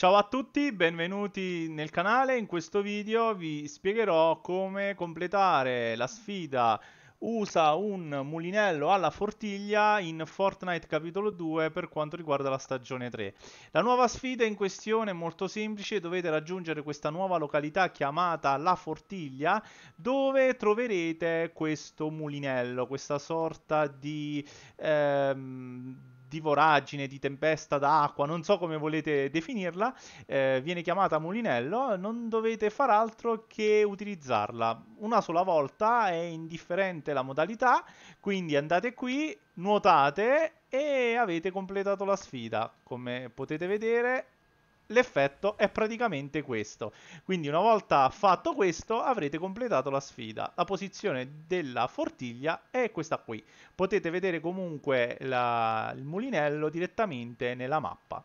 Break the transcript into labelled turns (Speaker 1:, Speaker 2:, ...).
Speaker 1: Ciao a tutti, benvenuti nel canale. In questo video vi spiegherò come completare la sfida usa un mulinello alla fortiglia in Fortnite capitolo 2 per quanto riguarda la stagione 3. La nuova sfida in questione è molto semplice, dovete raggiungere questa nuova località chiamata La Fortiglia dove troverete questo mulinello, questa sorta di ehm, di voragine, di tempesta d'acqua, non so come volete definirla, eh, viene chiamata mulinello, non dovete far altro che utilizzarla una sola volta, è indifferente la modalità, quindi andate qui, nuotate e avete completato la sfida. Come potete vedere l'effetto è praticamente questo. Quindi una volta fatto questo avrete completato la sfida. La posizione della fortiglia è questa qui. Potete vedere comunque la, il mulinello direttamente nella mappa.